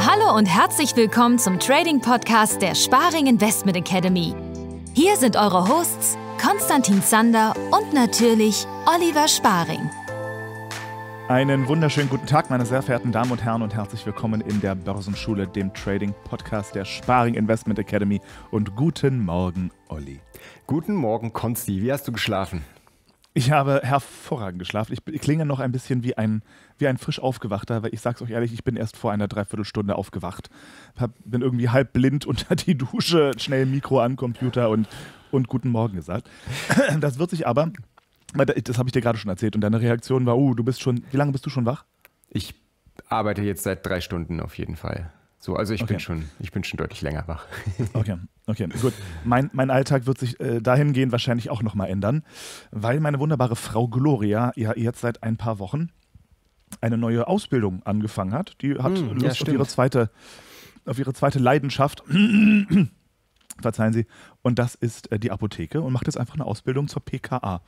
Hallo und herzlich willkommen zum Trading Podcast der Sparing Investment Academy. Hier sind eure Hosts Konstantin Zander und natürlich Oliver Sparing. Einen wunderschönen guten Tag, meine sehr verehrten Damen und Herren, und herzlich willkommen in der Börsenschule, dem Trading-Podcast der Sparing Investment Academy. Und guten Morgen, Olli. Guten Morgen, Konsti. Wie hast du geschlafen? Ich habe hervorragend geschlafen. Ich klinge noch ein bisschen wie ein, wie ein frisch aufgewachter, weil ich sag's euch ehrlich, ich bin erst vor einer Dreiviertelstunde aufgewacht. Hab, bin irgendwie halb blind unter die Dusche, schnell Mikro an, Computer und, und guten Morgen gesagt. Das wird sich aber, das habe ich dir gerade schon erzählt und deine Reaktion war, oh, du bist schon, wie lange bist du schon wach? Ich arbeite jetzt seit drei Stunden auf jeden Fall. So, also ich okay. bin schon, ich bin schon deutlich länger wach. okay, okay, gut. Mein, mein Alltag wird sich äh, dahingehend wahrscheinlich auch nochmal ändern, weil meine wunderbare Frau Gloria ja jetzt seit ein paar Wochen eine neue Ausbildung angefangen hat. Die hat mm, Lust ja, auf ihre zweite, auf ihre zweite Leidenschaft. Verzeihen Sie. Und das ist äh, die Apotheke und macht jetzt einfach eine Ausbildung zur PKA.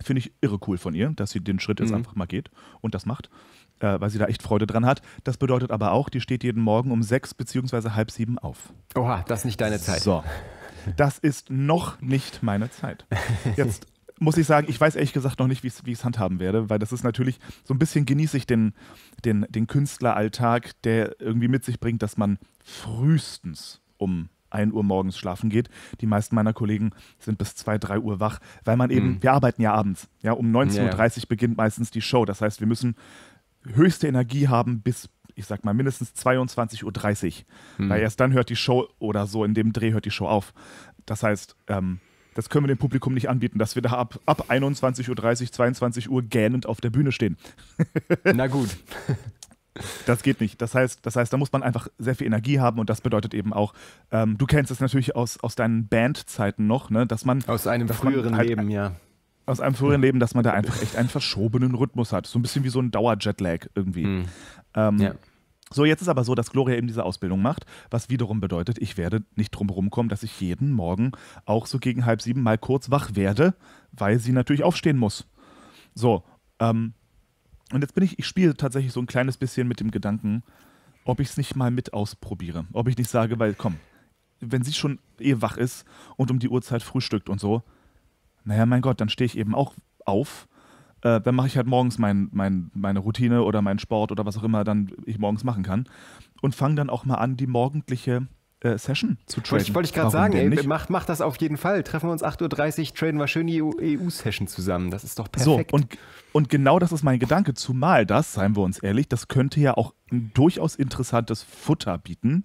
Finde ich irre cool von ihr, dass sie den Schritt jetzt mhm. einfach mal geht und das macht, äh, weil sie da echt Freude dran hat. Das bedeutet aber auch, die steht jeden Morgen um sechs beziehungsweise halb sieben auf. Oha, das ist nicht deine Zeit. So, das ist noch nicht meine Zeit. Jetzt muss ich sagen, ich weiß ehrlich gesagt noch nicht, wie ich es handhaben werde, weil das ist natürlich, so ein bisschen genieße ich den, den, den Künstleralltag, der irgendwie mit sich bringt, dass man frühestens um 1 Uhr morgens schlafen geht. Die meisten meiner Kollegen sind bis 2, 3 Uhr wach, weil man eben, mhm. wir arbeiten ja abends. Ja, um 19.30 ja. Uhr beginnt meistens die Show. Das heißt, wir müssen höchste Energie haben bis ich sag mal, mindestens 22.30 Uhr. Hm. Weil erst dann hört die Show oder so, in dem Dreh hört die Show auf. Das heißt, ähm, das können wir dem Publikum nicht anbieten, dass wir da ab, ab 21.30 Uhr, 22 Uhr gähnend auf der Bühne stehen. Na gut. Das geht nicht. Das heißt, das heißt, da muss man einfach sehr viel Energie haben und das bedeutet eben auch, ähm, du kennst es natürlich aus, aus deinen Bandzeiten noch, ne, dass man. Aus einem früheren halt, Leben, ja. Aus einem früheren Leben, dass man da einfach echt einen verschobenen Rhythmus hat. So ein bisschen wie so ein Dauer-Jetlag irgendwie. Mhm. Ähm, ja. So, jetzt ist aber so, dass Gloria eben diese Ausbildung macht, was wiederum bedeutet, ich werde nicht drum kommen, dass ich jeden Morgen auch so gegen halb sieben mal kurz wach werde, weil sie natürlich aufstehen muss. So, ähm, und jetzt bin ich, ich spiele tatsächlich so ein kleines bisschen mit dem Gedanken, ob ich es nicht mal mit ausprobiere. Ob ich nicht sage, weil, komm, wenn sie schon eh wach ist und um die Uhrzeit frühstückt und so, naja, mein Gott, dann stehe ich eben auch auf. Äh, dann mache ich halt morgens mein, mein, meine Routine oder meinen Sport oder was auch immer dann ich morgens machen kann. Und fange dann auch mal an, die morgendliche äh, Session zu traden. Wollte ich, wollte ich gerade sagen, ey, mach, mach das auf jeden Fall. Treffen wir uns 8.30 Uhr, traden wir schön die EU-Session e zusammen. Das ist doch perfekt. So, und, und genau das ist mein Gedanke, zumal das, seien wir uns ehrlich, das könnte ja auch ein durchaus interessantes Futter bieten,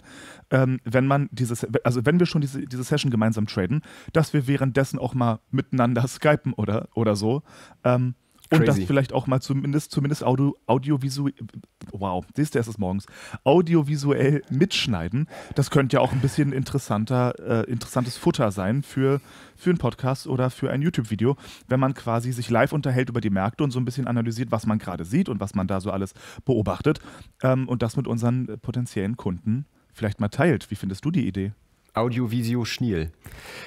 ähm, wenn man dieses, also wenn wir schon diese, diese Session gemeinsam traden, dass wir währenddessen auch mal miteinander skypen oder, oder so. Ähm, und das vielleicht auch mal zumindest, zumindest Audio, audiovisuell, wow, siehst du, es ist morgens, audiovisuell mitschneiden. Das könnte ja auch ein bisschen interessanter, äh, interessantes Futter sein für, für einen Podcast oder für ein YouTube-Video, wenn man quasi sich live unterhält über die Märkte und so ein bisschen analysiert, was man gerade sieht und was man da so alles beobachtet ähm, und das mit unseren potenziellen Kunden vielleicht mal teilt. Wie findest du die Idee? Audiovisio Schniel.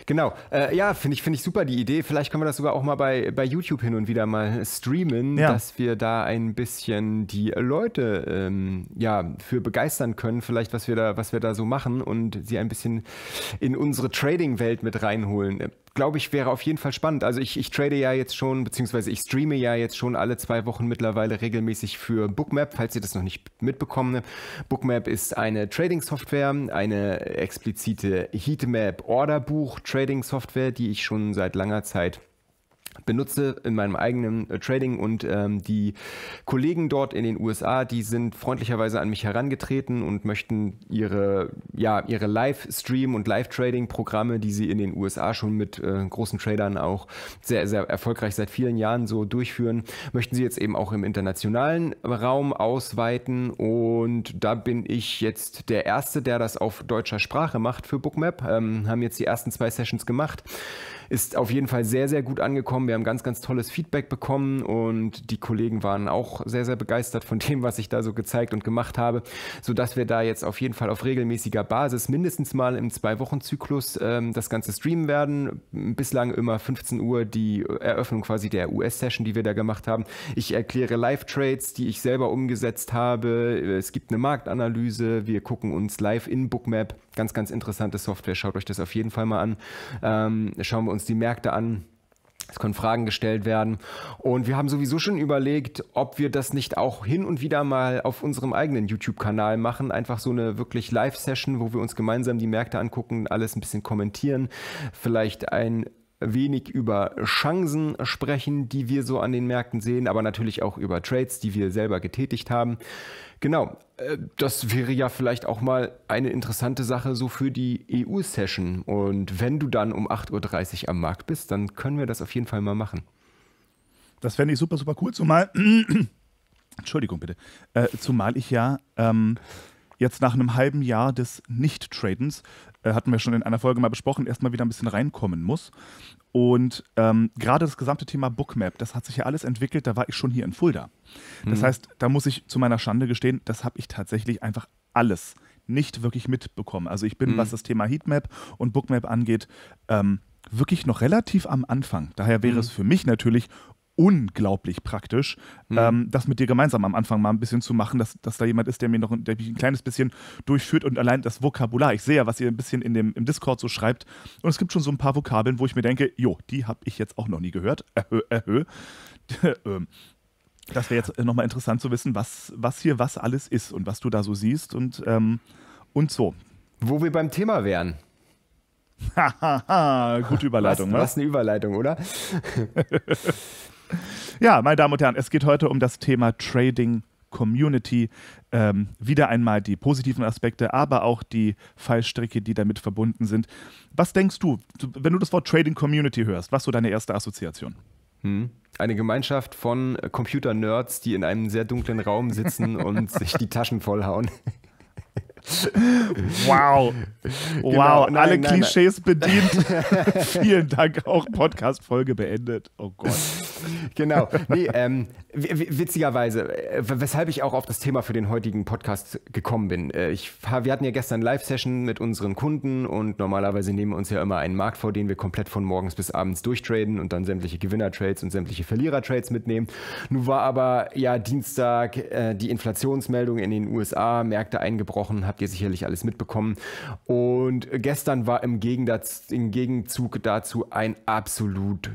Genau. Äh, ja, finde ich, find ich super die Idee. Vielleicht können wir das sogar auch mal bei, bei YouTube hin und wieder mal streamen, ja. dass wir da ein bisschen die Leute ähm, ja, für begeistern können, vielleicht was wir, da, was wir da so machen und sie ein bisschen in unsere Trading-Welt mit reinholen glaube ich, wäre auf jeden Fall spannend. Also ich, ich trade ja jetzt schon, beziehungsweise ich streame ja jetzt schon alle zwei Wochen mittlerweile regelmäßig für Bookmap, falls ihr das noch nicht mitbekommen habt. Bookmap ist eine Trading-Software, eine explizite Heatmap-Orderbuch-Trading-Software, die ich schon seit langer Zeit benutze in meinem eigenen äh, Trading und ähm, die Kollegen dort in den USA, die sind freundlicherweise an mich herangetreten und möchten ihre, ja, ihre Live-Stream und Live-Trading-Programme, die sie in den USA schon mit äh, großen Tradern auch sehr, sehr erfolgreich seit vielen Jahren so durchführen, möchten sie jetzt eben auch im internationalen Raum ausweiten und da bin ich jetzt der Erste, der das auf deutscher Sprache macht für Bookmap, ähm, haben jetzt die ersten zwei Sessions gemacht ist auf jeden Fall sehr, sehr gut angekommen. Wir haben ganz, ganz tolles Feedback bekommen und die Kollegen waren auch sehr, sehr begeistert von dem, was ich da so gezeigt und gemacht habe, sodass wir da jetzt auf jeden Fall auf regelmäßiger Basis mindestens mal im Zwei-Wochen-Zyklus ähm, das Ganze streamen werden. Bislang immer 15 Uhr die Eröffnung quasi der US-Session, die wir da gemacht haben. Ich erkläre Live-Trades, die ich selber umgesetzt habe. Es gibt eine Marktanalyse. Wir gucken uns live in Bookmap. Ganz, ganz interessante Software. Schaut euch das auf jeden Fall mal an. Ähm, schauen wir uns uns die Märkte an. Es können Fragen gestellt werden. Und wir haben sowieso schon überlegt, ob wir das nicht auch hin und wieder mal auf unserem eigenen YouTube-Kanal machen. Einfach so eine wirklich Live-Session, wo wir uns gemeinsam die Märkte angucken, alles ein bisschen kommentieren. Vielleicht ein wenig über Chancen sprechen, die wir so an den Märkten sehen, aber natürlich auch über Trades, die wir selber getätigt haben. Genau, äh, das wäre ja vielleicht auch mal eine interessante Sache so für die EU-Session. Und wenn du dann um 8.30 Uhr am Markt bist, dann können wir das auf jeden Fall mal machen. Das fände ich super, super cool, zumal, Entschuldigung bitte, äh, zumal ich ja ähm, jetzt nach einem halben Jahr des Nicht-Tradens, äh, hatten wir schon in einer Folge mal besprochen, erstmal wieder ein bisschen reinkommen muss. Und ähm, gerade das gesamte Thema Bookmap, das hat sich ja alles entwickelt, da war ich schon hier in Fulda. Das mhm. heißt, da muss ich zu meiner Schande gestehen, das habe ich tatsächlich einfach alles nicht wirklich mitbekommen. Also ich bin, mhm. was das Thema Heatmap und Bookmap angeht, ähm, wirklich noch relativ am Anfang. Daher wäre mhm. es für mich natürlich unglaublich praktisch, mhm. ähm, das mit dir gemeinsam am Anfang mal ein bisschen zu machen, dass, dass da jemand ist, der mir noch der mich ein kleines bisschen durchführt und allein das Vokabular. Ich sehe ja, was ihr ein bisschen in dem, im Discord so schreibt. Und es gibt schon so ein paar Vokabeln, wo ich mir denke, jo, die habe ich jetzt auch noch nie gehört. Erhö, erhö. Äh, äh, äh. ähm, das wäre jetzt nochmal interessant zu wissen, was, was hier was alles ist und was du da so siehst und, ähm, und so. Wo wir beim Thema wären. Hahaha, gute Überleitung. Was, ne? was eine Überleitung, oder? Ja, meine Damen und Herren, es geht heute um das Thema Trading Community. Ähm, wieder einmal die positiven Aspekte, aber auch die Fallstricke, die damit verbunden sind. Was denkst du, wenn du das Wort Trading Community hörst, was so deine erste Assoziation? Hm. Eine Gemeinschaft von Computer-Nerds, die in einem sehr dunklen Raum sitzen und sich die Taschen vollhauen. Wow. Genau. Wow, nein, alle nein, Klischees nein. bedient. Vielen Dank, auch Podcast-Folge beendet. Oh Gott. Genau. Nee, ähm, witzigerweise, äh, weshalb ich auch auf das Thema für den heutigen Podcast gekommen bin. Äh, ich, wir hatten ja gestern Live-Session mit unseren Kunden und normalerweise nehmen wir uns ja immer einen Markt vor, den wir komplett von morgens bis abends durchtraden und dann sämtliche Gewinner-Trades und sämtliche Verlierer-Trades mitnehmen. Nun war aber ja Dienstag äh, die Inflationsmeldung in den USA, Märkte eingebrochen, habt ihr sicherlich alles mitbekommen. Und gestern war im, Gegensatz, im Gegenzug dazu ein absolut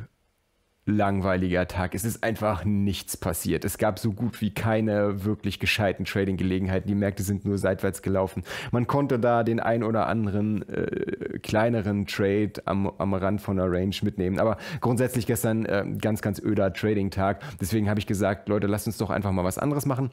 langweiliger Tag. Es ist einfach nichts passiert. Es gab so gut wie keine wirklich gescheiten Trading-Gelegenheiten. Die Märkte sind nur seitwärts gelaufen. Man konnte da den ein oder anderen äh, kleineren Trade am, am Rand von der Range mitnehmen. Aber grundsätzlich gestern äh, ganz, ganz öder Trading-Tag. Deswegen habe ich gesagt, Leute, lasst uns doch einfach mal was anderes machen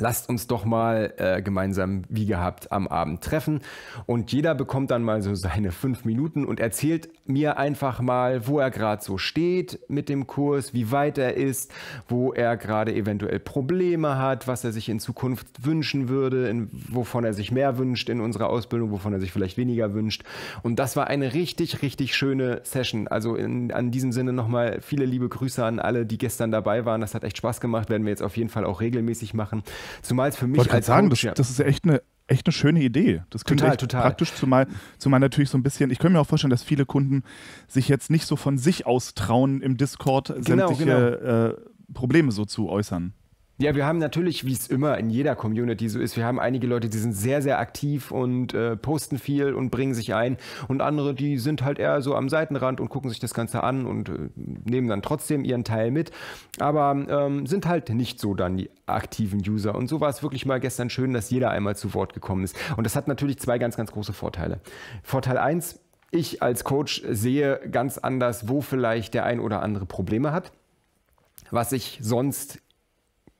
lasst uns doch mal äh, gemeinsam, wie gehabt, am Abend treffen. Und jeder bekommt dann mal so seine fünf Minuten und erzählt mir einfach mal, wo er gerade so steht mit dem Kurs, wie weit er ist, wo er gerade eventuell Probleme hat, was er sich in Zukunft wünschen würde, in, wovon er sich mehr wünscht in unserer Ausbildung, wovon er sich vielleicht weniger wünscht. Und das war eine richtig, richtig schöne Session. Also in, an diesem Sinne nochmal viele liebe Grüße an alle, die gestern dabei waren. Das hat echt Spaß gemacht, werden wir jetzt auf jeden Fall auch regelmäßig machen. Zumal es für mich. Ich als sagen, Coach, das, das ist echt eine echt eine schöne Idee. Das könnte total, total. praktisch, zumal, zumal natürlich so ein bisschen, ich könnte mir auch vorstellen, dass viele Kunden sich jetzt nicht so von sich aus trauen, im Discord genau, sämtliche genau. Äh, Probleme so zu äußern. Ja, wir haben natürlich, wie es immer in jeder Community so ist, wir haben einige Leute, die sind sehr, sehr aktiv und äh, posten viel und bringen sich ein und andere, die sind halt eher so am Seitenrand und gucken sich das Ganze an und äh, nehmen dann trotzdem ihren Teil mit, aber ähm, sind halt nicht so dann die aktiven User. Und so war es wirklich mal gestern schön, dass jeder einmal zu Wort gekommen ist. Und das hat natürlich zwei ganz, ganz große Vorteile. Vorteil eins: ich als Coach sehe ganz anders, wo vielleicht der ein oder andere Probleme hat was ich sonst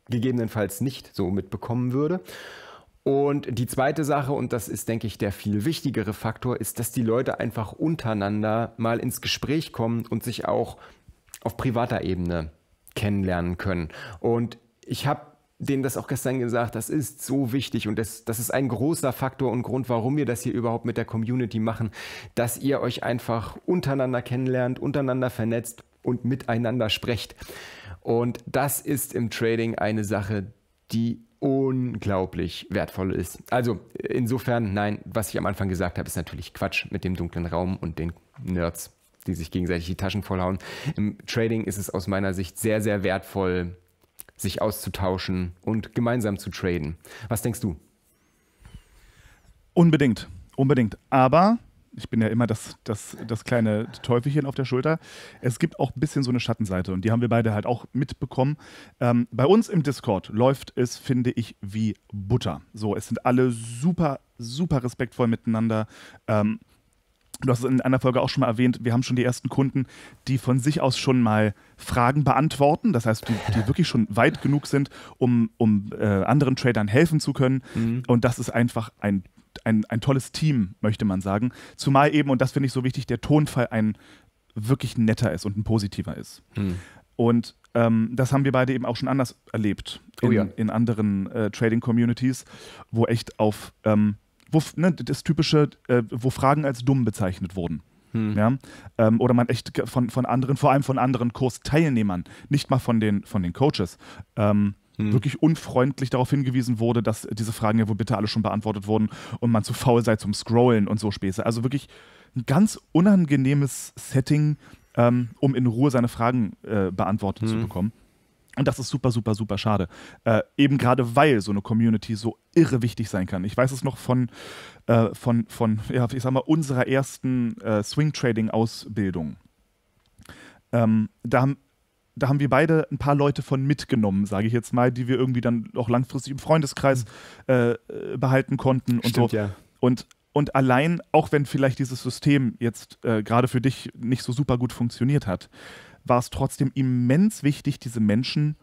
gegebenenfalls nicht so mitbekommen würde. Und die zweite Sache, und das ist, denke ich, der viel wichtigere Faktor, ist, dass die Leute einfach untereinander mal ins Gespräch kommen und sich auch auf privater Ebene kennenlernen können. Und ich habe denen das auch gestern gesagt, das ist so wichtig und das, das ist ein großer Faktor und Grund, warum wir das hier überhaupt mit der Community machen, dass ihr euch einfach untereinander kennenlernt, untereinander vernetzt und miteinander sprecht. Und das ist im Trading eine Sache, die unglaublich wertvoll ist. Also insofern, nein, was ich am Anfang gesagt habe, ist natürlich Quatsch mit dem dunklen Raum und den Nerds, die sich gegenseitig die Taschen vollhauen. Im Trading ist es aus meiner Sicht sehr, sehr wertvoll, sich auszutauschen und gemeinsam zu traden. Was denkst du? Unbedingt, unbedingt. Aber ich bin ja immer das, das, das kleine Teufelchen auf der Schulter. Es gibt auch ein bisschen so eine Schattenseite und die haben wir beide halt auch mitbekommen. Ähm, bei uns im Discord läuft es, finde ich, wie Butter. So, es sind alle super, super respektvoll miteinander. Ähm, Du hast es in einer Folge auch schon mal erwähnt, wir haben schon die ersten Kunden, die von sich aus schon mal Fragen beantworten. Das heißt, die, die wirklich schon weit genug sind, um, um äh, anderen Tradern helfen zu können. Mhm. Und das ist einfach ein, ein, ein tolles Team, möchte man sagen. Zumal eben, und das finde ich so wichtig, der Tonfall ein wirklich netter ist und ein positiver ist. Mhm. Und ähm, das haben wir beide eben auch schon anders erlebt oh in, oh ja. in anderen äh, Trading-Communities, wo echt auf... Ähm, wo, ne, das typische, äh, wo Fragen als dumm bezeichnet wurden. Hm. Ja? Ähm, oder man echt von, von anderen, vor allem von anderen Kursteilnehmern, nicht mal von den, von den Coaches, ähm, hm. wirklich unfreundlich darauf hingewiesen wurde, dass diese Fragen ja wohl bitte alle schon beantwortet wurden und man zu faul sei zum Scrollen und so Späße. Also wirklich ein ganz unangenehmes Setting, ähm, um in Ruhe seine Fragen äh, beantwortet hm. zu bekommen. Und das ist super, super, super schade. Äh, eben gerade weil so eine Community so irre wichtig sein kann. Ich weiß es noch von, äh, von, von ja, ich sag mal, unserer ersten äh, Swing-Trading-Ausbildung. Ähm, da haben da haben wir beide ein paar Leute von mitgenommen, sage ich jetzt mal, die wir irgendwie dann auch langfristig im Freundeskreis mhm. behalten konnten und Stimmt, so. Ja. Und und allein, auch wenn vielleicht dieses System jetzt äh, gerade für dich nicht so super gut funktioniert hat, war es trotzdem immens wichtig, diese Menschen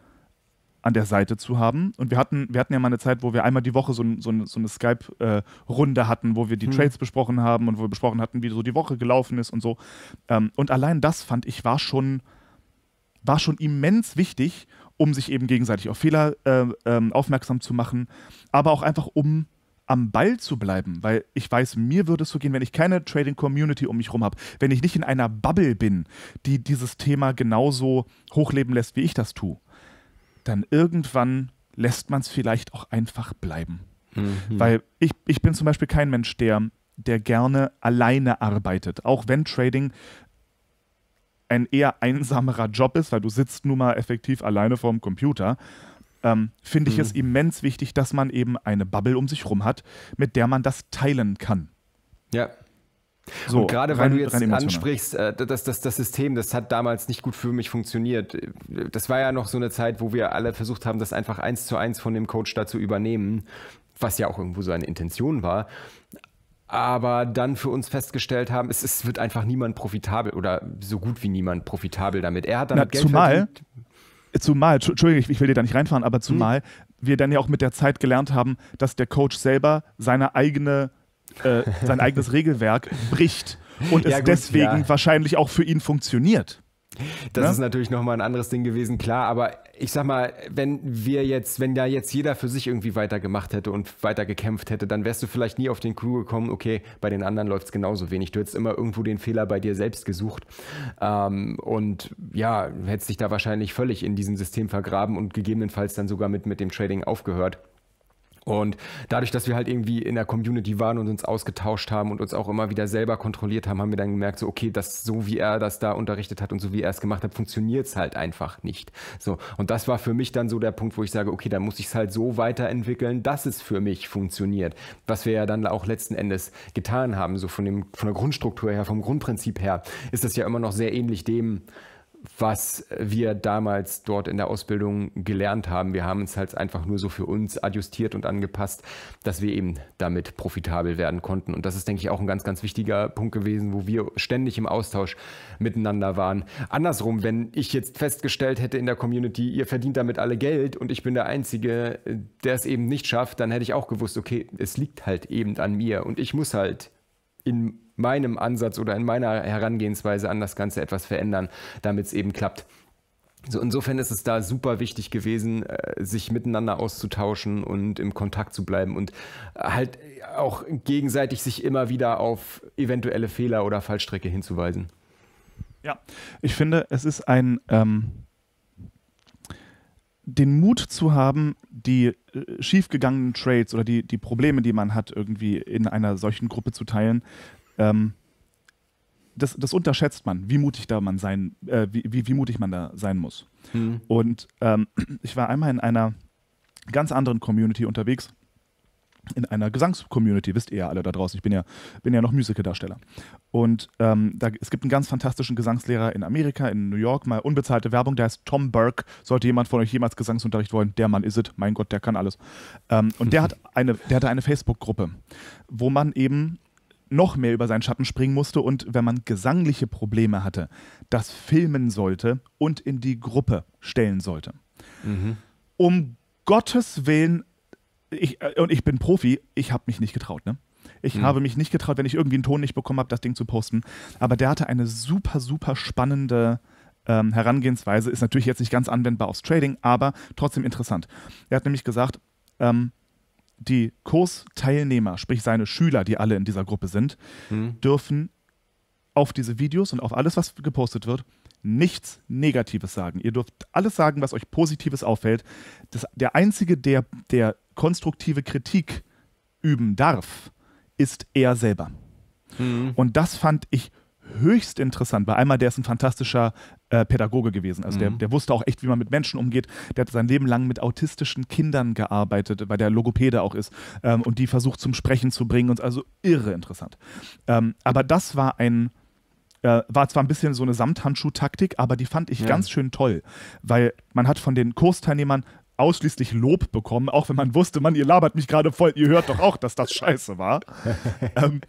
an der Seite zu haben. Und wir hatten, wir hatten ja mal eine Zeit, wo wir einmal die Woche so, so, so eine Skype-Runde äh, hatten, wo wir die hm. Trades besprochen haben und wo wir besprochen hatten, wie so die Woche gelaufen ist und so. Ähm, und allein das fand ich war schon, war schon immens wichtig, um sich eben gegenseitig auf Fehler äh, ähm, aufmerksam zu machen, aber auch einfach um am Ball zu bleiben, weil ich weiß, mir würde es so gehen, wenn ich keine Trading Community um mich herum habe, wenn ich nicht in einer Bubble bin, die dieses Thema genauso hochleben lässt, wie ich das tue, dann irgendwann lässt man es vielleicht auch einfach bleiben. Mhm. Weil ich, ich bin zum Beispiel kein Mensch, der, der gerne alleine arbeitet, auch wenn Trading ein eher einsamerer Job ist, weil du sitzt nun mal effektiv alleine vorm Computer ähm, finde ich mhm. es immens wichtig, dass man eben eine Bubble um sich rum hat, mit der man das teilen kann. Ja. So, und gerade weil du jetzt ansprichst, äh, das, das, das System, das hat damals nicht gut für mich funktioniert. Das war ja noch so eine Zeit, wo wir alle versucht haben, das einfach eins zu eins von dem Coach da zu übernehmen, was ja auch irgendwo seine Intention war aber dann für uns festgestellt haben, es, es, wird einfach niemand profitabel oder so gut wie niemand profitabel damit. Er hat damit Na, Geld zumal, verdient. Zumal, Entschuldigung, ich will dir da nicht reinfahren, aber mhm. zumal hm. wir dann ja auch mit der Zeit gelernt haben, dass der Coach selber seine eigene, äh, sein eigenes Regelwerk bricht und ja, es gut, deswegen ja. wahrscheinlich auch für ihn funktioniert. Das ja? Ne? ist natürlich nochmal ein anderes Ding gewesen, klar, aber ich sag mal, wenn wir jetzt, wenn da jetzt jeder für sich irgendwie weitergemacht hätte und weiter gekämpft hätte, dann wärst du vielleicht nie auf den Crew gekommen, okay, bei den anderen läuft es genauso wenig. Du hättest immer irgendwo den Fehler bei dir selbst gesucht ähm, und ja, hättest dich da wahrscheinlich völlig in diesem System vergraben und gegebenenfalls dann sogar mit, mit dem Trading aufgehört. Und dadurch, dass wir halt irgendwie in der Community waren und uns ausgetauscht haben und uns auch immer wieder selber kontrolliert haben, haben wir dann gemerkt, so, okay, das, so wie er das da unterrichtet hat und so wie er es gemacht hat, funktioniert es halt einfach nicht. So. Und das war für mich dann so der Punkt, wo ich sage, okay, dann muss ich es halt so weiterentwickeln, dass es für mich funktioniert. Was wir ja dann auch letzten Endes getan haben, so von dem, von der Grundstruktur her, vom Grundprinzip her, ist das ja immer noch sehr ähnlich dem, was wir damals dort in der Ausbildung gelernt haben. Wir haben es halt einfach nur so für uns adjustiert und angepasst, dass wir eben damit profitabel werden konnten. Und das ist, denke ich, auch ein ganz, ganz wichtiger Punkt gewesen, wo wir ständig im Austausch miteinander waren. Andersrum, wenn ich jetzt festgestellt hätte in der Community, ihr verdient damit alle Geld und ich bin der Einzige, äh, der es eben nicht schafft, dann hätte ich auch gewusst, okay, es liegt halt eben an mir und ich muss halt in meinem Ansatz oder in meiner Herangehensweise an das Ganze etwas verändern, damit es eben klappt. So, insofern ist es da super wichtig gewesen, äh, sich miteinander auszutauschen und im Kontakt zu bleiben und halt auch gegenseitig sich immer wieder auf eventuelle Fehler oder Fallstrecke hinzuweisen. Ja, ich finde, es ist ein ähm, den Mut zu haben, die äh, schiefgegangenen Trades oder die, die Probleme, die man hat, irgendwie in einer solchen Gruppe zu teilen, ähm, das, das, unterschätzt man, wie mutig da man sein, äh, wie, wie, wie, mutig man da sein muss. Mhm. Und ähm, ich war einmal in einer ganz anderen Community unterwegs in einer Gesangscommunity, wisst ihr ja alle da draußen. Ich bin ja, bin ja noch Musikerdarsteller. Und ähm, da, es gibt einen ganz fantastischen Gesangslehrer in Amerika, in New York, mal unbezahlte Werbung, der heißt Tom Burke. Sollte jemand von euch jemals Gesangsunterricht wollen, der Mann ist es. Mein Gott, der kann alles. Ähm, und der, hat eine, der hatte eine Facebook-Gruppe, wo man eben noch mehr über seinen Schatten springen musste und wenn man gesangliche Probleme hatte, das filmen sollte und in die Gruppe stellen sollte. Mhm. Um Gottes Willen ich, äh, und ich bin Profi, ich habe mich nicht getraut, ne? Ich mhm. habe mich nicht getraut, wenn ich irgendwie einen Ton nicht bekommen habe, das Ding zu posten. Aber der hatte eine super, super spannende ähm, Herangehensweise. Ist natürlich jetzt nicht ganz anwendbar aufs Trading, aber trotzdem interessant. Er hat nämlich gesagt, ähm, die Kursteilnehmer, sprich seine Schüler, die alle in dieser Gruppe sind, mhm. dürfen auf diese Videos und auf alles, was gepostet wird, nichts Negatives sagen. Ihr dürft alles sagen, was euch Positives auffällt. Das, der Einzige, der, der konstruktive Kritik üben darf, ist er selber. Mhm. Und das fand ich höchst interessant, weil einmal der ist ein fantastischer äh, Pädagoge gewesen. Also mhm. der, hm. der wusste auch echt, wie man mit Menschen umgeht. Der hat sein Leben lang mit autistischen Kindern gearbeitet, weil der Logopäde auch ist ähm, und die versucht zum Sprechen zu bringen und also irre interessant. Ähm, aber das war ein äh, war zwar ein bisschen so eine Samthandschuh-Taktik, aber die fand ich ja. ganz schön toll, weil man hat von den Kursteilnehmern ausschließlich Lob bekommen, auch wenn man wusste, man, ihr labert mich gerade voll, ihr hört doch auch, dass das scheiße war. ähm,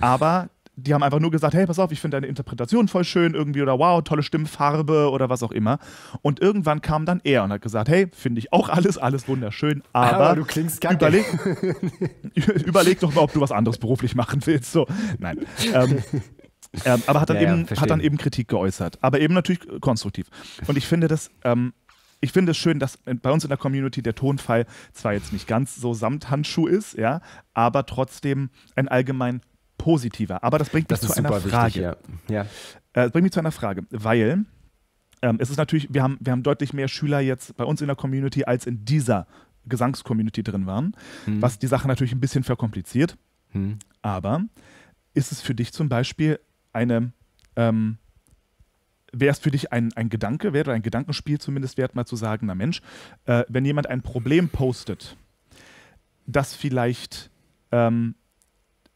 aber die haben einfach nur gesagt, hey, pass auf, ich finde deine Interpretation voll schön irgendwie oder wow, tolle Stimmfarbe oder was auch immer. Und irgendwann kam dann er und hat gesagt, hey, finde ich auch alles, alles wunderschön, aber, aber du klingst kacke. Überleg, überleg doch mal, ob du was anderes beruflich machen willst. So, nein. Ähm, ähm, aber hat dann, ja, eben, ja, hat dann eben Kritik geäußert, aber eben natürlich konstruktiv. Und ich finde das ähm, ich finde es schön, dass bei uns in der Community der Tonfall zwar jetzt nicht ganz so samt Handschuh ist, ja, aber trotzdem ein allgemein positiver. Aber das bringt das mich zu einer Frage. Wichtig, ja. Ja. Das äh, bringt mich zu einer Frage, weil ähm, es ist natürlich, wir haben, wir haben deutlich mehr Schüler jetzt bei uns in der Community als in dieser Gesangscommunity drin waren, hm. was die Sache natürlich ein bisschen verkompliziert. Hm. Aber ist es für dich zum Beispiel eine ähm, wäre es für dich ein, ein Gedanke wert oder ein Gedankenspiel zumindest wert, mal zu sagen, na Mensch, äh, wenn jemand ein Problem postet, dass vielleicht, ähm,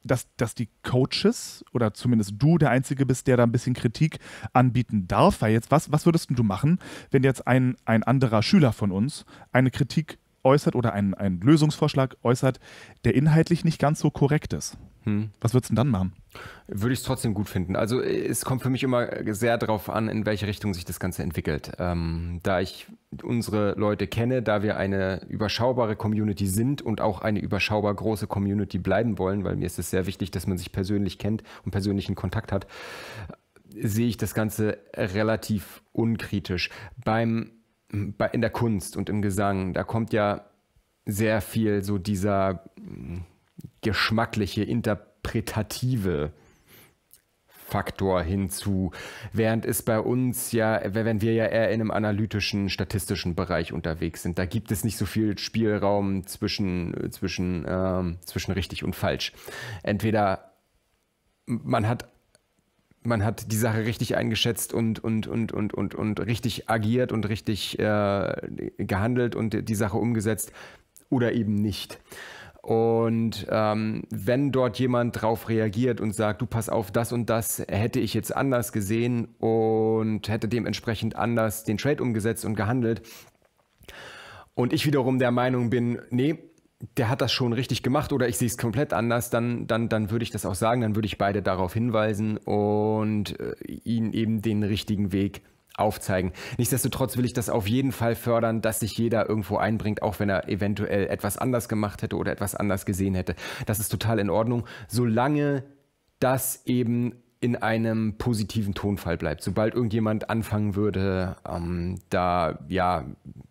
dass, dass die Coaches oder zumindest du der Einzige bist, der da ein bisschen Kritik anbieten darf, weil jetzt, was, was würdest du machen, wenn jetzt ein, ein anderer Schüler von uns eine Kritik äußert oder einen, einen Lösungsvorschlag äußert, der inhaltlich nicht ganz so korrekt ist. Hm. Was würdest du denn dann machen? Würde ich es trotzdem gut finden. Also es kommt für mich immer sehr darauf an, in welche Richtung sich das Ganze entwickelt. Ähm, da ich unsere Leute kenne, da wir eine überschaubare Community sind und auch eine überschaubar große Community bleiben wollen, weil mir ist es sehr wichtig, dass man sich persönlich kennt und persönlichen Kontakt hat, sehe ich das Ganze relativ unkritisch. Beim in der Kunst und im Gesang, da kommt ja sehr viel so dieser hm, geschmackliche, interpretative Faktor hinzu, während es bei uns ja, wenn wir ja eher in einem analytischen, statistischen Bereich unterwegs sind, da gibt es nicht so viel Spielraum zwischen, zwischen, ähm, zwischen richtig und falsch. Entweder man hat man hat die Sache richtig eingeschätzt und, und, und, und, und, und richtig agiert und richtig äh, gehandelt und die Sache umgesetzt oder eben nicht. Und ähm, wenn dort jemand drauf reagiert und sagt, du pass auf, das und das hätte ich jetzt anders gesehen und hätte dementsprechend anders den Trade umgesetzt und gehandelt. Und ich wiederum der Meinung bin, nee, der hat das schon richtig gemacht oder ich sehe es komplett anders, dann, dann, dann würde ich das auch sagen, dann würde ich beide darauf hinweisen und äh, ihnen eben den richtigen Weg aufzeigen. Nichtsdestotrotz will ich das auf jeden Fall fördern, dass sich jeder irgendwo einbringt, auch wenn er eventuell etwas anders gemacht hätte oder etwas anders gesehen hätte. Das ist total in Ordnung, solange das eben in einem positiven Tonfall bleibt. Sobald irgendjemand anfangen würde, ähm, da ja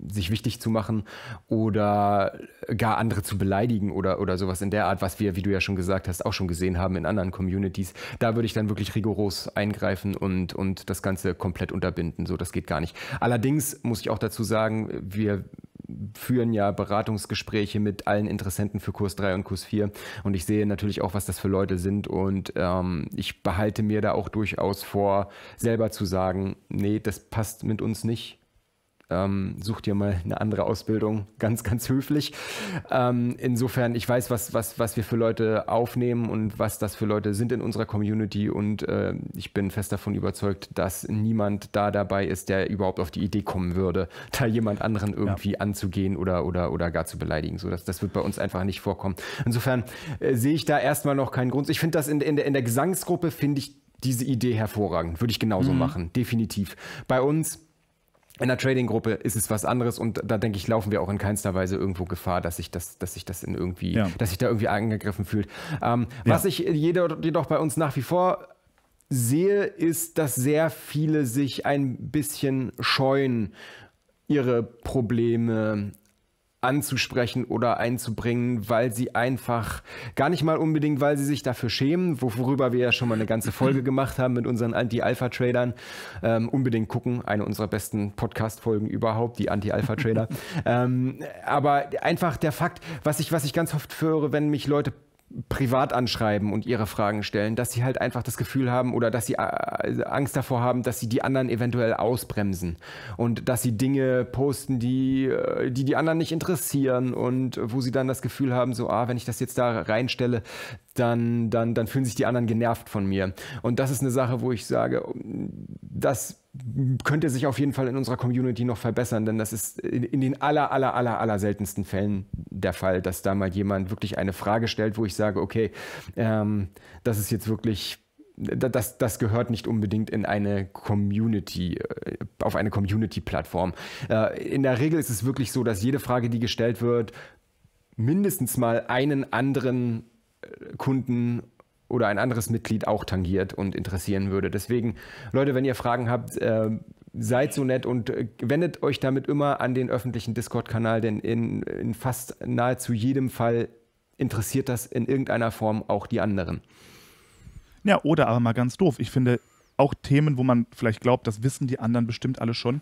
sich wichtig zu machen oder gar andere zu beleidigen oder, oder sowas in der Art, was wir, wie du ja schon gesagt hast, auch schon gesehen haben in anderen Communities, da würde ich dann wirklich rigoros eingreifen und, und das Ganze komplett unterbinden. So, das geht gar nicht. Allerdings muss ich auch dazu sagen, wir führen ja Beratungsgespräche mit allen Interessenten für Kurs 3 und Kurs 4 und ich sehe natürlich auch, was das für Leute sind und ähm, ich behalte mir da auch durchaus vor, selber zu sagen, nee, das passt mit uns nicht ähm, such dir mal eine andere Ausbildung, ganz, ganz höflich. Ähm, insofern, ich weiß, was, was, was wir für Leute aufnehmen und was das für Leute sind in unserer Community und äh, ich bin fest davon überzeugt, dass niemand da dabei ist, der überhaupt auf die Idee kommen würde, da jemand anderen irgendwie ja. anzugehen oder, oder, oder gar zu beleidigen. So, das, das wird bei uns einfach nicht vorkommen. Insofern äh, sehe ich da erstmal noch keinen Grund. Ich finde das in, in, in der Gesangsgruppe, finde ich diese Idee hervorragend. Würde ich genauso mhm. machen, definitiv. Bei uns in der Trading-Gruppe ist es was anderes und da denke ich, laufen wir auch in keinster Weise irgendwo Gefahr, dass sich das, dass sich das in irgendwie, ja. dass sich da irgendwie angegriffen fühlt. Ähm, ja. Was ich äh, jedoch bei uns nach wie vor sehe, ist, dass sehr viele sich ein bisschen scheuen, ihre Probleme anzusprechen oder einzubringen, weil sie einfach gar nicht mal unbedingt, weil sie sich dafür schämen, worüber wir ja schon mal eine ganze Folge gemacht haben mit unseren Anti-Alpha-Tradern. Ähm, unbedingt gucken, eine unserer besten Podcast-Folgen überhaupt, die Anti-Alpha-Trader. ähm, aber einfach der Fakt, was ich, was ich ganz oft höre, wenn mich Leute privat anschreiben und ihre Fragen stellen, dass sie halt einfach das Gefühl haben oder dass sie äh, also Angst davor haben, dass sie die anderen eventuell ausbremsen und dass sie Dinge posten, die äh, die, die anderen nicht interessieren und wo sie dann das Gefühl haben, so, ah, wenn ich das jetzt da reinstelle, dann, dann, dann fühlen sich die anderen genervt von mir. Und das ist eine Sache, wo ich sage, das könnte sich auf jeden Fall in unserer Community noch verbessern, denn das ist in, den aller, aller, aller, aller seltensten Fällen der Fall, dass da mal jemand wirklich eine Frage stellt, wo ich sage, okay, ähm, das ist jetzt wirklich das, das gehört nicht unbedingt in eine Community, äh, auf eine Community-Plattform. Äh, in der Regel ist es wirklich so, dass jede Frage, die gestellt wird, mindestens mal einen anderen Kunden oder ein anderes Mitglied auch tangiert und interessieren würde. Deswegen, Leute, wenn ihr Fragen habt, äh, seid so nett und äh, wendet euch damit immer an den öffentlichen Discord-Kanal, denn in, in fast nahezu jedem Fall interessiert das in irgendeiner Form auch die anderen. Ja, oder aber mal ganz doof. Ich finde auch Themen, wo man vielleicht glaubt, das wissen die anderen bestimmt alle schon,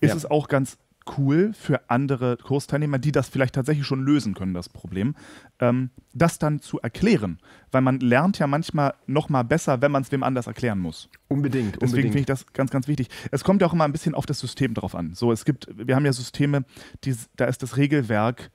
ist ja. es auch ganz cool für andere Kursteilnehmer, die das vielleicht tatsächlich schon lösen können, das Problem, ähm, das dann zu erklären. Weil man lernt ja manchmal noch mal besser, wenn man es wem anders erklären muss. Unbedingt. unbedingt. Deswegen finde ich das ganz, ganz wichtig. Es kommt ja auch immer ein bisschen auf das System drauf an. So, es gibt, wir haben ja Systeme, die, da ist das Regelwerk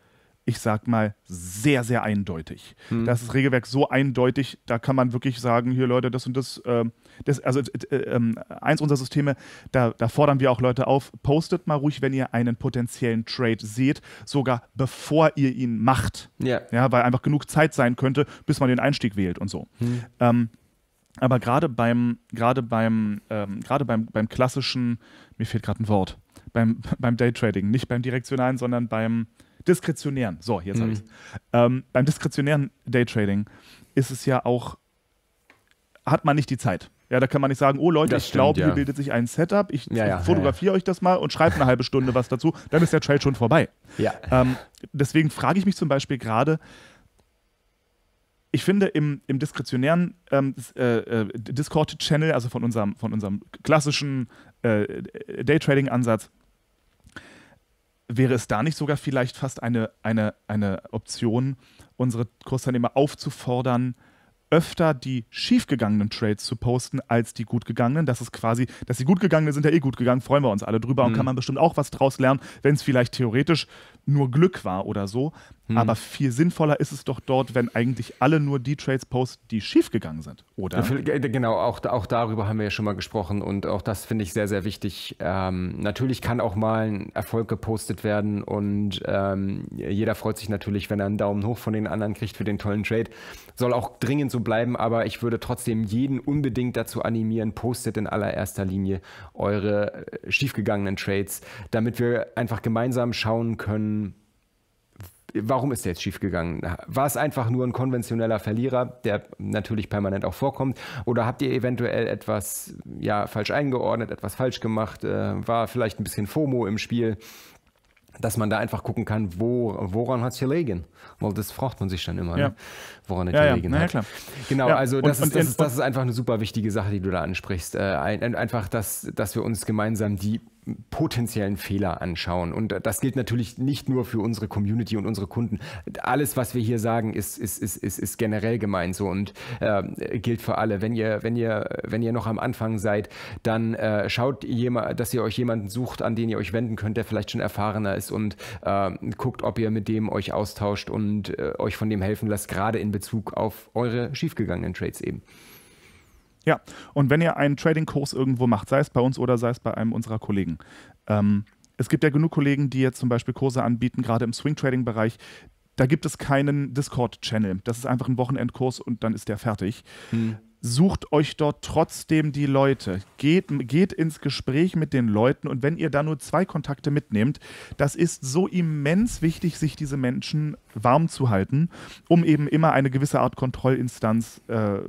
ich sag mal, sehr, sehr eindeutig. Mhm. Das ist Regelwerk so eindeutig, da kann man wirklich sagen, hier Leute, das und das, äh, das also äh, äh, ähm, eins unserer Systeme, da, da fordern wir auch Leute auf, postet mal ruhig, wenn ihr einen potenziellen Trade seht, sogar bevor ihr ihn macht. Yeah. Ja, weil einfach genug Zeit sein könnte, bis man den Einstieg wählt und so. Mhm. Ähm, aber gerade beim, gerade beim, ähm, gerade beim, beim klassischen, mir fehlt gerade ein Wort, beim, beim Daytrading, nicht beim direktionalen, sondern beim diskretionären, so, jetzt mhm. habe ich es. Ähm, beim diskretionären Daytrading ist es ja auch, hat man nicht die Zeit. Ja, da kann man nicht sagen, oh Leute, das ich glaube, ja. hier bildet sich ein Setup, ich ja, ja, fotografiere euch das mal und schreibe eine halbe Stunde was dazu, dann ist der Trade schon vorbei. Ja. Ähm, deswegen frage ich mich zum Beispiel gerade, ich finde im, im diskretionären ähm, äh, äh, Discord-Channel, also von unserem, von unserem klassischen äh, Daytrading-Ansatz, wäre es da nicht sogar vielleicht fast eine, eine, eine Option, unsere Kursteilnehmer aufzufordern, öfter die schiefgegangenen Trades zu posten als die gut gegangenen. Das ist quasi, dass die gut gegangenen sind ja eh gut gegangen, freuen wir uns alle drüber mhm. und hm. kann man bestimmt auch was draus lernen, wenn es vielleicht theoretisch nur Glück war oder so. Hm. Aber viel sinnvoller ist es doch dort, wenn eigentlich alle nur die Trades posten, die schiefgegangen sind, oder? Äh, genau, auch, auch darüber haben wir ja schon mal gesprochen und auch das finde ich sehr, sehr wichtig. Ähm, natürlich kann auch mal ein Erfolg gepostet werden und ähm, jeder freut sich natürlich, wenn er einen Daumen hoch von den anderen kriegt für den tollen Trade. Soll auch dringend so bleiben, aber ich würde trotzdem jeden unbedingt dazu animieren, postet in allererster Linie eure äh, schiefgegangenen Trades, damit wir einfach gemeinsam schauen können, Warum ist der jetzt schiefgegangen? War es einfach nur ein konventioneller Verlierer, der natürlich permanent auch vorkommt? Oder habt ihr eventuell etwas ja, falsch eingeordnet, etwas falsch gemacht? Äh, war vielleicht ein bisschen FOMO im Spiel? Dass man da einfach gucken kann, wo, woran hat es hier liegen? Weil das fragt man sich dann immer. Ne? Ja. Ne? woran es ja, ja. gelegen ja, hat. Klar. Genau, ja. also das, und, ist, das, ist, das ist einfach eine super wichtige Sache, die du da ansprichst. Äh, ein, einfach, dass, dass wir uns gemeinsam die potenziellen Fehler anschauen. Und das gilt natürlich nicht nur für unsere Community und unsere Kunden. Alles, was wir hier sagen, ist, ist, ist, ist, ist generell gemeint so und äh, gilt für alle. Wenn ihr, wenn, ihr, wenn ihr noch am Anfang seid, dann äh, schaut, dass ihr euch jemanden sucht, an den ihr euch wenden könnt, der vielleicht schon erfahrener ist und äh, guckt, ob ihr mit dem euch austauscht und äh, euch von dem helfen lasst, gerade in Bezug Bezug auf eure schiefgegangenen Trades eben. Ja, und wenn ihr einen Trading-Kurs irgendwo macht, sei es bei uns oder sei es bei einem unserer Kollegen, ähm, es gibt ja genug Kollegen, die jetzt zum Beispiel Kurse anbieten, gerade im Swing-Trading-Bereich. Da gibt es keinen Discord-Channel. Das ist einfach ein Wochenendkurs und dann ist der fertig. Hm sucht euch dort trotzdem die Leute. Geht, geht ins Gespräch mit den Leuten und wenn ihr da nur zwei Kontakte mitnehmt, das ist so immens wichtig, sich diese Menschen warm zu halten, um eben immer eine gewisse Art Kontrollinstanz zu äh,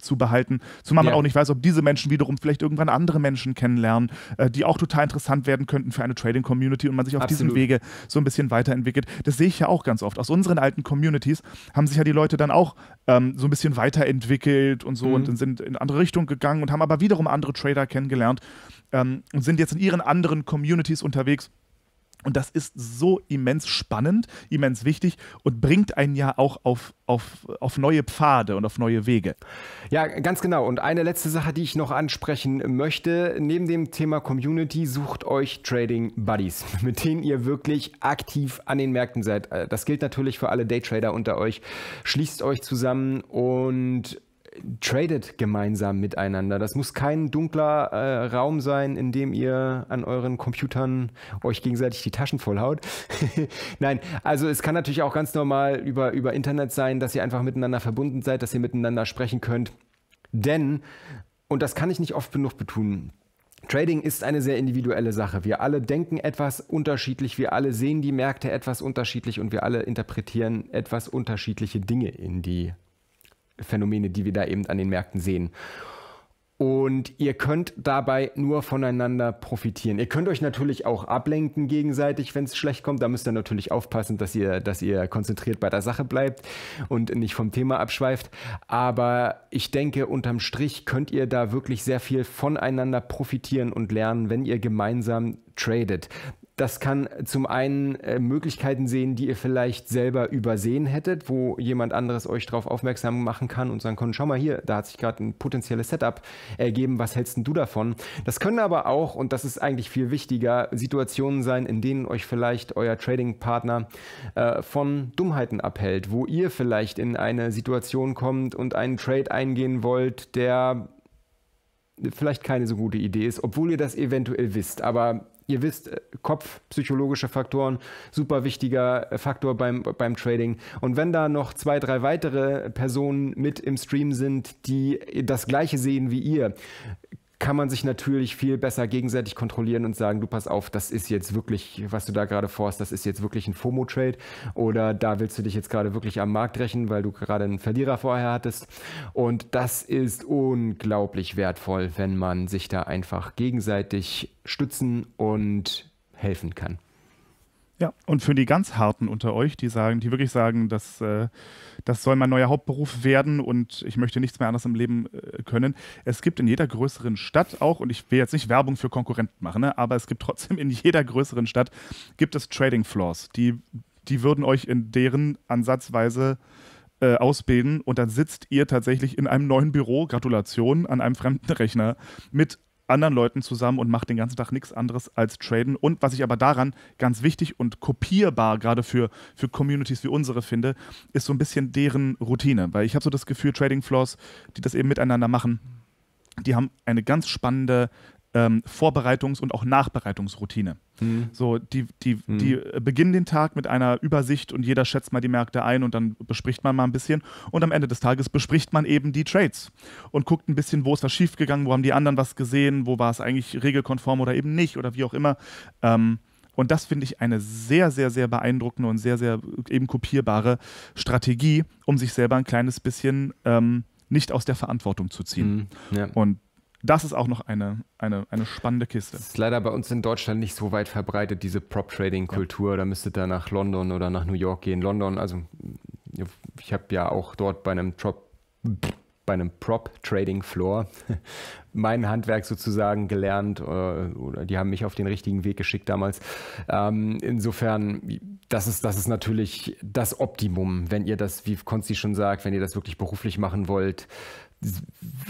zu behalten. Zumal man auch nicht weiß, ob diese Menschen wiederum vielleicht irgendwann andere Menschen kennenlernen, äh, die auch total interessant werden könnten für eine Trading-Community und man sich auf Absolut. diesem Wege so ein bisschen weiterentwickelt. Das sehe ich ja auch ganz oft. Aus unseren alten Communities haben sich ja die Leute dann auch ähm, so ein bisschen weiterentwickelt und so mhm. und sind in andere Richtungen gegangen und haben aber wiederum andere Trader kennengelernt ähm, und sind jetzt in ihren anderen Communities unterwegs. Und das ist so immens spannend, immens wichtig und bringt einen ja auch auf, auf, auf neue Pfade und auf neue Wege. Ja, ganz genau. Und eine letzte Sache, die ich noch ansprechen möchte. Neben dem Thema Community sucht euch Trading Buddies, mit denen ihr wirklich aktiv an den Märkten seid. Äh, das gilt natürlich für alle Daytrader unter euch. Schließt euch zusammen und tradet gemeinsam miteinander. Das muss kein dunkler äh, Raum sein, in dem ihr an euren Computern euch gegenseitig die Taschen vollhaut. Nein, also es kann natürlich auch ganz normal über, über Internet sein, dass ihr einfach miteinander verbunden seid, dass ihr miteinander sprechen könnt. Denn, und das kann ich nicht oft genug betonen, Trading ist eine sehr individuelle Sache. Wir alle denken etwas unterschiedlich, wir alle sehen die Märkte etwas unterschiedlich und wir alle interpretieren etwas unterschiedliche Dinge in die Phänomene, die wir da eben an den Märkten sehen. Und ihr könnt dabei nur voneinander profitieren. Ihr könnt euch natürlich auch ablenken gegenseitig, wenn es schlecht kommt. Da müsst ihr natürlich aufpassen, dass ihr, dass ihr konzentriert bei der Sache bleibt und nicht vom Thema abschweift. Aber ich denke, unterm Strich könnt ihr da wirklich sehr viel voneinander profitieren und lernen, wenn ihr gemeinsam tradet. Das kann äh, zum einen äh, Möglichkeiten sehen, die ihr vielleicht selber übersehen hättet, wo jemand anderes euch darauf aufmerksam machen kann und sagen kann, schau mal hier, da hat sich gerade ein potenzielles Setup ergeben, was hältst du davon? Das können aber auch, und das ist eigentlich viel wichtiger, Situationen sein, in denen euch vielleicht euer Trading-Partner äh, von Dummheiten abhält, wo ihr vielleicht in eine Situation kommt und einen Trade eingehen wollt, der vielleicht keine so gute Idee ist, obwohl ihr das eventuell wisst. Aber Ihr wisst, äh, Kopf, psychologische Faktoren, super wichtiger äh, Faktor beim, beim Trading. Und wenn da noch zwei, drei weitere Personen mit im Stream sind, die das Gleiche sehen wie ihr, kann man sich natürlich viel besser gegenseitig kontrollieren und sagen, du pass auf, das ist jetzt wirklich, was du da gerade vorhast, das ist jetzt wirklich ein FOMO-Trade oder da willst du dich jetzt gerade wirklich am Markt rächen, weil du gerade einen Verlierer vorher hattest. Und das ist unglaublich wertvoll, wenn man sich da einfach gegenseitig stützen und helfen kann. Ja, und für die ganz Harten unter euch, die sagen, die wirklich sagen, dass äh, das soll mein neuer Hauptberuf werden und ich möchte nichts mehr anderes im Leben äh, können. Es gibt in jeder größeren Stadt auch, und ich will jetzt nicht Werbung für Konkurrenten machen, ne, aber es gibt trotzdem in jeder größeren Stadt gibt es Trading Floors, die, die würden euch in deren Ansatzweise äh, ausbilden und dann sitzt ihr tatsächlich in einem neuen Büro, Gratulation, an einem fremden Rechner mit anderen Leuten zusammen und macht den ganzen Tag nichts anderes als traden. Und was ich aber daran ganz wichtig und kopierbar gerade für, für Communities wie unsere finde, ist so ein bisschen deren Routine. Weil ich habe so das Gefühl, Trading Floors, die das eben miteinander machen, die haben eine ganz spannende ähm, Vorbereitungs- und auch Nachbereitungsroutine. Mhm. So, die, die, mhm. die äh, beginnen den Tag mit einer Übersicht und jeder schätzt mal die Märkte ein und dann bespricht man mal ein bisschen. Und am Ende des Tages bespricht man eben die Trades und guckt ein bisschen, wo ist was schiefgegangen, wo haben die anderen was gesehen, wo war es eigentlich regelkonform oder eben nicht oder wie auch immer. Ähm, und das finde ich eine sehr, sehr, sehr beeindruckende und sehr, sehr äh, eben kopierbare Strategie, um sich selber ein kleines bisschen ähm, nicht aus der Verantwortung zu ziehen. Mhm. Ja. Und das ist auch noch eine, eine, eine spannende Kiste. Das ist leider bei uns in Deutschland nicht so weit verbreitet, diese Prop-Trading-Kultur. Ja. Da müsstet ihr nach London oder nach New York gehen. London, also ich habe ja auch dort bei einem Prop bei einem Prop-Trading-Floor mein Handwerk sozusagen gelernt oder, äh, oder, die haben mich auf den richtigen Weg geschickt damals. Ähm, insofern, das ist, das ist natürlich das Optimum, wenn ihr das, wie Konsti schon sagt, wenn ihr das wirklich beruflich machen wollt,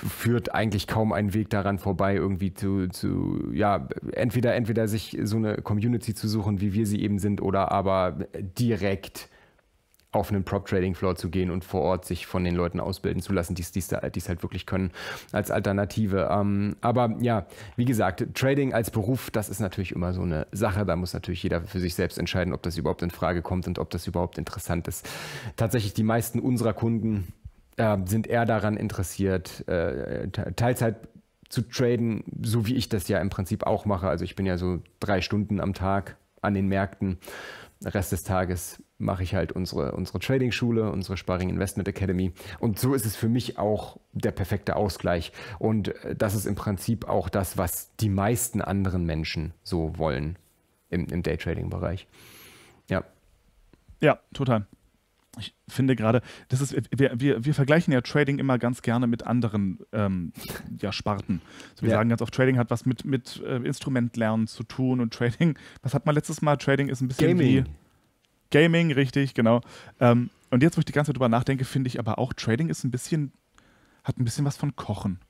führt eigentlich kaum ein Weg daran vorbei, irgendwie zu, zu, ja, entweder, entweder sich so eine Community zu suchen, wie wir sie eben sind, oder aber direkt auf einen Prop-Trading-Floor zu gehen und vor Ort sich von den Leuten ausbilden zu lassen, die es halt wirklich können, als Alternative. Ähm, aber ja, wie gesagt, Trading als Beruf, das ist natürlich immer so eine Sache. Da muss natürlich jeder für sich selbst entscheiden, ob das überhaupt in Frage kommt und ob das überhaupt interessant ist. Tatsächlich die meisten unserer Kunden äh, sind eher daran interessiert, äh, Teilzeit zu traden, so wie ich das ja im Prinzip auch mache. Also ich bin ja so drei Stunden am Tag an den Märkten. Rest des Tages mache ich halt unsere, unsere Trading-Schule, unsere Sparring Investment Academy. Und so ist es für mich auch der perfekte Ausgleich. Und äh, das ist im Prinzip auch das, was die meisten anderen Menschen so wollen im, im Daytrading-Bereich. Ja. Ja, total. Ich finde gerade, das ist, wir, wir, wir vergleichen ja Trading immer ganz gerne mit anderen ähm, ja, Sparten. Also wir ja. sagen ganz oft, Trading hat was mit, mit äh, Instrumentlernen zu tun und Trading, was hat man letztes Mal? Trading ist ein bisschen Gaming. wie. Gaming, richtig, genau. Ähm, und jetzt, wo ich die ganze Zeit drüber nachdenke, finde ich aber auch, Trading ist ein bisschen, hat ein bisschen was von Kochen.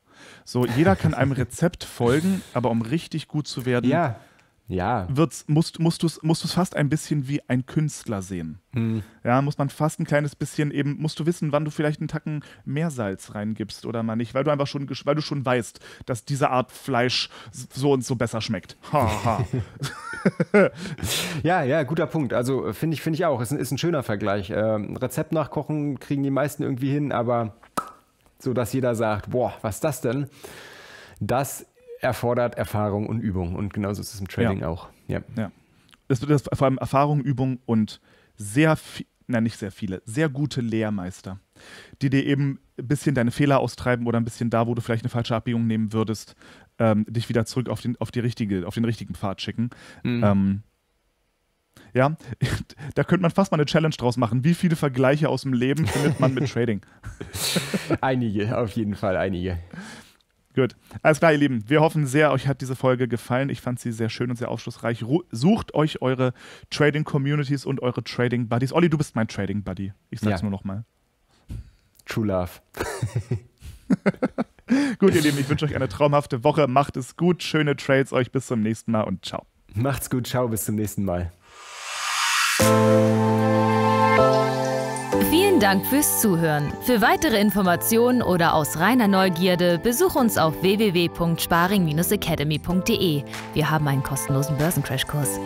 So, jeder kann einem Rezept folgen, aber um richtig gut zu werden, ja ja. wird's, musst, musst du es musst fast ein bisschen wie ein Künstler sehen. Hm. Ja, muss man fast ein kleines bisschen eben, musst du wissen, wann du vielleicht einen Tacken Meersalz reingibst oder mal nicht, weil du einfach schon, weil du schon weißt, dass diese Art Fleisch so und so besser schmeckt. Ha, ha. ja, ja, guter Punkt. Also äh, finde ich, finde ich auch. Ist, ist ein schöner Vergleich. Ähm, Rezept nachkochen kriegen die meisten irgendwie hin, aber so dass jeder sagt, boah, was ist das denn? Das erfordert Erfahrung und Übung. Und genauso ist es im Trading ja. auch. Ja. ja. Es wird vor allem Erfahrung, Übung und sehr viel, na nicht sehr viele, sehr gute Lehrmeister, die dir eben ein bisschen deine Fehler austreiben oder ein bisschen da, wo du vielleicht eine falsche Abbiegung nehmen würdest, ähm, dich wieder zurück auf den, auf, die richtige, auf den richtigen Pfad schicken. Mhm. Ähm, ja, da könnte man fast mal eine Challenge draus machen. Wie viele Vergleiche aus dem Leben findet man mit Trading? einige, auf jeden Fall einige. Gut. Alles klar, ihr Lieben. Wir hoffen sehr, euch hat diese Folge gefallen. Ich fand sie sehr schön und sehr aufschlussreich. Ru sucht euch eure Trading Communities und eure Trading Buddies. Olli, du bist mein Trading Buddy. Ich sag's ja. nur nochmal. True Love. gut, ihr Lieben, ich wünsche euch eine traumhafte Woche. Macht es gut, schöne Trades euch. Bis zum nächsten Mal und ciao. Macht's gut, ciao, bis zum nächsten Mal. Vielen Dank fürs Zuhören. Für weitere Informationen oder aus reiner Neugierde besuch uns auf www.sparing-academy.de. Wir haben einen kostenlosen Börsencrashkurs.